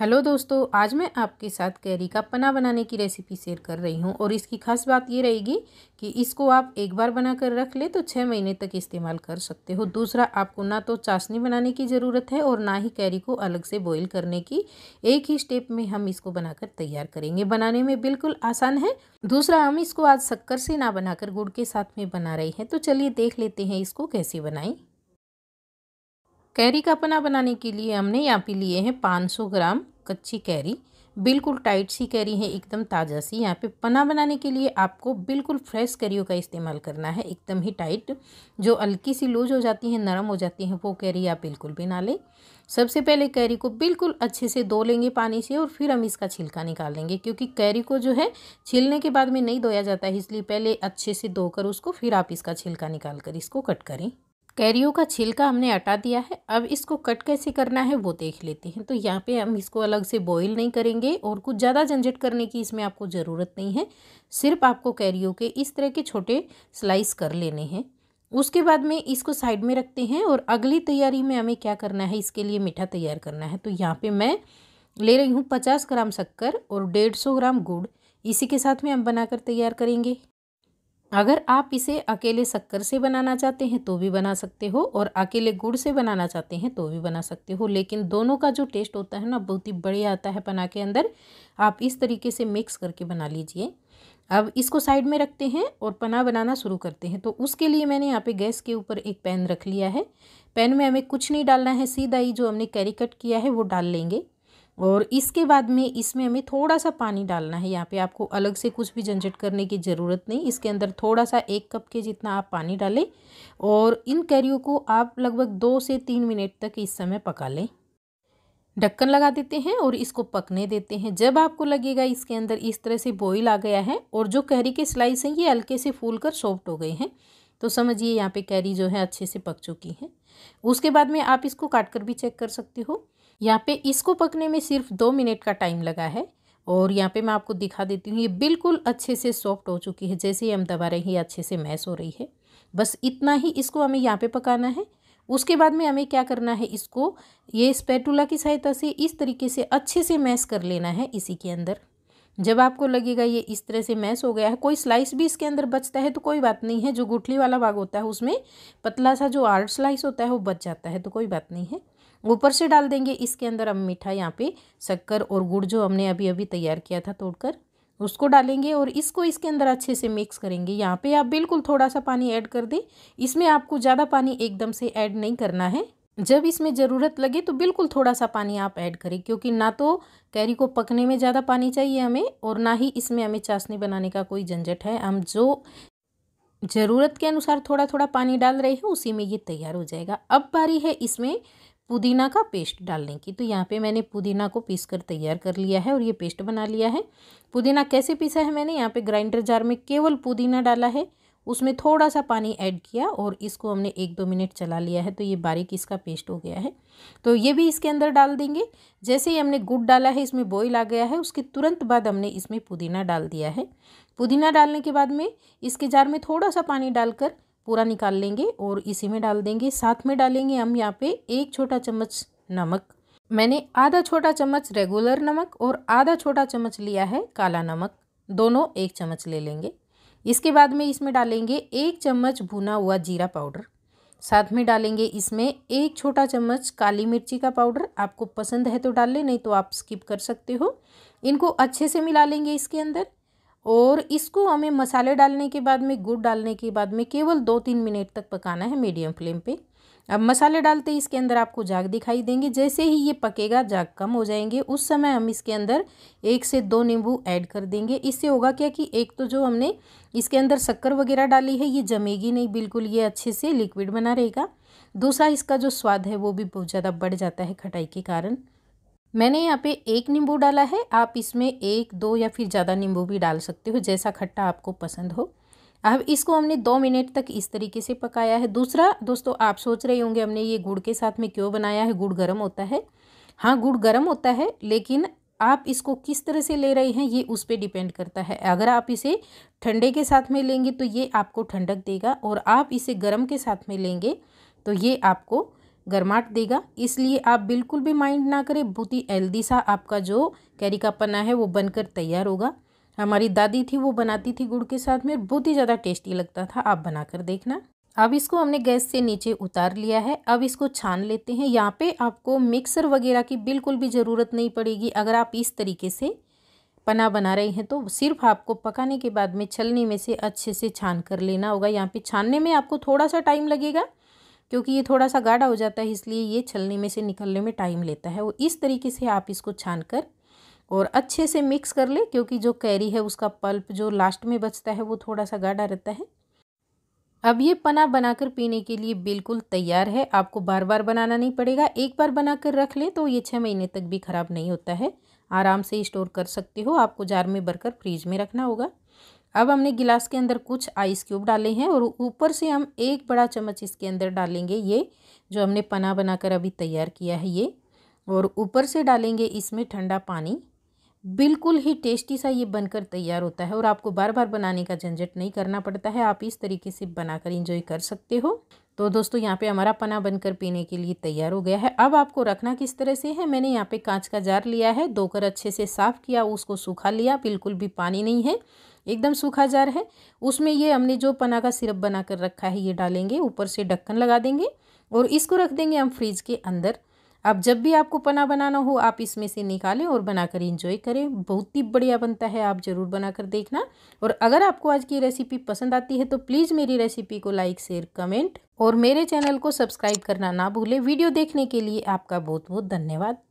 hello दोस्तों आज मैं आपके साथ कैरी का पना बनाने की रेसिपी शेयर कर रही हूँ और इसकी खास बात ये रहेगी कि इसको आप एक बार बना कर रख ले तो छः महीने तक इस्तेमाल कर सकते हो दूसरा आपको ना तो चाशनी बनाने की ज़रूरत है और ना ही कैरी को अलग से बॉईल करने की एक ही स्टेप में हम इसको बनाकर तैयार करेंगे बनाने में बिल्कुल आसान है दूसरा हम इसको आज शक्कर से ना बनाकर गुड़ के साथ में बना रहे हैं तो चलिए देख लेते हैं इसको कैसे बनाएं कैरी का पना बनाने के लिए हमने यहाँ पे लिए हैं 500 ग्राम कच्ची कैरी बिल्कुल टाइट सी कैरी है एकदम ताज़ा सी यहाँ पे पना बनाने के लिए आपको बिल्कुल फ्रेश कैरियों का इस्तेमाल करना है एकदम ही टाइट जो हल्की सी लूज हो जाती है नरम हो जाती है वो कैरी आप बिल्कुल भी ना लें सबसे पहले कैरी को बिल्कुल अच्छे से धो लेंगे पानी से और फिर हम इसका छिलका निकाल लेंगे क्योंकि कैरी को जो है छिलने के बाद में नहीं धोया जाता है इसलिए पहले अच्छे से धोकर उसको फिर आप इसका छिलका निकाल कर इसको कट करें कैरियो का छिलका हमने हटा दिया है अब इसको कट कैसे करना है वो देख लेते हैं तो यहाँ पे हम इसको अलग से बॉईल नहीं करेंगे और कुछ ज़्यादा झंझट करने की इसमें आपको ज़रूरत नहीं है सिर्फ आपको कैरियो के इस तरह के छोटे स्लाइस कर लेने हैं उसके बाद में इसको साइड में रखते हैं और अगली तैयारी में हमें क्या करना है इसके लिए मीठा तैयार करना है तो यहाँ पर मैं ले रही हूँ पचास ग्राम शक्कर और डेढ़ सौ ग्राम गुड़ इसी के साथ में हम बनाकर तैयार करेंगे अगर आप इसे अकेले शक्कर से बनाना चाहते हैं तो भी बना सकते हो और अकेले गुड़ से बनाना चाहते हैं तो भी बना सकते हो लेकिन दोनों का जो टेस्ट होता है ना बहुत ही बढ़िया आता है बना के अंदर आप इस तरीके से मिक्स करके बना लीजिए अब इसको साइड में रखते हैं और पना बनाना शुरू करते हैं तो उसके लिए मैंने यहाँ पे गैस के ऊपर एक पैन रख लिया है पैन में हमें कुछ नहीं डालना है सीधा ही जो हमने कैरी कट किया है वो डाल लेंगे और इसके बाद में इसमें हमें थोड़ा सा पानी डालना है यहाँ पे आपको अलग से कुछ भी झंझट करने की ज़रूरत नहीं इसके अंदर थोड़ा सा एक कप के जितना आप पानी डालें और इन कैरियों को आप लगभग दो से तीन मिनट तक इस समय पका लें ढक्कन लगा देते हैं और इसको पकने देते हैं जब आपको लगेगा इसके अंदर इस तरह से बॉईल आ गया है और जो कैरी के स्लाइस हैं ये हल्के से फूल कर सॉफ्ट हो गए हैं तो समझिए यहाँ पे कैरी जो है अच्छे से पक चुकी है उसके बाद में आप इसको काट कर भी चेक कर सकते हो यहाँ पे इसको पकने में सिर्फ दो मिनट का टाइम लगा है और यहाँ पे मैं आपको दिखा देती हूँ ये बिल्कुल अच्छे से सॉफ्ट हो चुकी है जैसे ही हम दबा रहे हैं ये अच्छे से मैश हो रही है बस इतना ही इसको हमें यहाँ पे पकाना है उसके बाद में हमें क्या करना है इसको ये स्पैटूला की सहायता से इस तरीके से अच्छे से मैश कर लेना है इसी के अंदर जब आपको लगेगा ये इस तरह से मैश हो गया है कोई स्लाइस भी इसके अंदर बचता है तो कोई बात नहीं है जो गुठली वाला भाग होता है उसमें पतला सा जो आर्ट स्लाइस होता है वो बच जाता है तो कोई बात नहीं है ऊपर से डाल देंगे इसके अंदर हम मीठा यहाँ पे शक्कर और गुड़ जो हमने अभी अभी तैयार किया था तोड़कर उसको डालेंगे और इसको इसके अंदर अच्छे से मिक्स करेंगे यहाँ पे आप बिल्कुल थोड़ा सा पानी ऐड कर दें इसमें आपको ज़्यादा पानी एकदम से ऐड नहीं करना है जब इसमें ज़रूरत लगे तो बिल्कुल थोड़ा सा पानी आप ऐड करें क्योंकि ना तो कैरी को पकने में ज़्यादा पानी चाहिए हमें और ना ही इसमें हमें चाशनी बनाने का कोई झंझट है हम जो ज़रूरत के अनुसार थोड़ा थोड़ा पानी डाल रहे हैं उसी में ये तैयार हो जाएगा अब बारी है इसमें पुदीना का पेस्ट डालने की तो यहाँ पे मैंने पुदीना को पीस कर तैयार कर लिया है और ये पेस्ट बना लिया है पुदीना कैसे पीसा है मैंने यहाँ पे ग्राइंडर जार में केवल पुदीना डाला है उसमें थोड़ा सा पानी ऐड किया और इसको हमने एक दो मिनट चला लिया है तो ये बारीक इसका पेस्ट हो गया है तो ये भी इसके अंदर डाल देंगे जैसे ही हमने गुड़ डाला है इसमें बॉईल आ गया है उसके तुरंत बाद हमने इसमें पुदीना डाल दिया है पुदीना डालने के बाद में इसके जार में थोड़ा सा पानी डालकर पूरा निकाल लेंगे और इसी में डाल देंगे साथ में डालेंगे हम यहाँ पे एक छोटा चम्मच नमक मैंने आधा छोटा चम्मच रेगुलर नमक और आधा छोटा चम्मच लिया है काला नमक दोनों एक चम्मच ले लेंगे इसके बाद में इसमें डालेंगे एक चम्मच भुना हुआ जीरा पाउडर साथ में डालेंगे इसमें एक छोटा चम्मच काली मिर्ची का पाउडर आपको पसंद है तो डाल लें नहीं तो आप स्किप कर सकते हो इनको अच्छे से मिला लेंगे इसके अंदर और इसको हमें मसाले डालने के बाद में गुड़ डालने के बाद में केवल दो तीन मिनट तक पकाना है मीडियम फ्लेम पे अब मसाले डालते ही इसके अंदर आपको जाग दिखाई देंगे जैसे ही ये पकेगा जाग कम हो जाएंगे उस समय हम इसके अंदर एक से दो नींबू ऐड कर देंगे इससे होगा क्या कि एक तो जो हमने इसके अंदर शक्कर वगैरह डाली है ये जमेगी नहीं बिल्कुल ये अच्छे से लिक्विड बना रहेगा दूसरा इसका जो स्वाद है वो भी बहुत ज़्यादा बढ़ जाता है खटाई के कारण मैंने यहाँ पे एक नींबू डाला है आप इसमें एक दो या फिर ज़्यादा नींबू भी डाल सकते हो जैसा खट्टा आपको पसंद हो अब इसको हमने दो मिनट तक इस तरीके से पकाया है दूसरा दोस्तों आप सोच रहे होंगे हमने ये गुड़ के साथ में क्यों बनाया है गुड़ गर्म होता है हाँ गुड़ गर्म होता है लेकिन आप इसको किस तरह से ले रहे हैं ये उस पर डिपेंड करता है अगर आप इसे ठंडे के साथ में लेंगे तो ये आपको ठंडक देगा और आप इसे गर्म के साथ में लेंगे तो ये आपको गर्माहट देगा इसलिए आप बिल्कुल भी माइंड ना करें बहुत ही हेल्दी सा आपका जो कैरी का पन्ना है वो बनकर तैयार होगा हमारी दादी थी वो बनाती थी गुड़ के साथ में बहुत ही ज़्यादा टेस्टी लगता था आप बनाकर देखना अब इसको हमने गैस से नीचे उतार लिया है अब इसको छान लेते हैं यहाँ पे आपको मिक्सर वगैरह की बिल्कुल भी ज़रूरत नहीं पड़ेगी अगर आप इस तरीके से पना बना रहे हैं तो सिर्फ आपको पकाने के बाद में छलनी में से अच्छे से छान कर लेना होगा यहाँ पे छानने में आपको थोड़ा सा टाइम लगेगा क्योंकि ये थोड़ा सा गाढ़ा हो जाता है इसलिए ये छलने में से निकलने में टाइम लेता है वो इस तरीके से आप इसको छान कर और अच्छे से मिक्स कर ले क्योंकि जो कैरी है उसका पल्प जो लास्ट में बचता है वो थोड़ा सा गाढ़ा रहता है अब ये पना बनाकर पीने के लिए बिल्कुल तैयार है आपको बार बार बनाना नहीं पड़ेगा एक बार बनाकर रख लें तो ये छः महीने तक भी ख़राब नहीं होता है आराम से स्टोर कर सकते हो आपको जार में भरकर फ्रीज में रखना होगा अब हमने गिलास के अंदर कुछ आइस क्यूब डाले हैं और ऊपर से हम एक बड़ा चम्मच इसके अंदर डालेंगे ये जो हमने पना बनाकर अभी तैयार किया है ये और ऊपर से डालेंगे इसमें ठंडा पानी बिल्कुल ही टेस्टी सा ये बनकर तैयार होता है और आपको बार बार बनाने का झंझट नहीं करना पड़ता है आप इस तरीके से बनाकर इंजॉय कर सकते हो तो दोस्तों यहाँ पे हमारा पना बनकर पीने के लिए तैयार हो गया है अब आपको रखना किस तरह से है मैंने यहाँ पे कांच का जार लिया है धोकर अच्छे से साफ़ किया उसको सूखा लिया बिल्कुल भी पानी नहीं है एकदम सूखा जार है उसमें ये हमने जो पना का सिरप बना कर रखा है ये डालेंगे ऊपर से ढक्कन लगा देंगे और इसको रख देंगे हम फ्रिज के अंदर आप जब भी आपको पना बनाना हो आप इसमें से निकालें और बनाकर इंजॉय करें बहुत ही बढ़िया बनता है आप ज़रूर बनाकर देखना और अगर आपको आज की रेसिपी पसंद आती है तो प्लीज़ मेरी रेसिपी को लाइक शेयर कमेंट और मेरे चैनल को सब्सक्राइब करना ना भूलें वीडियो देखने के लिए आपका बहुत बहुत धन्यवाद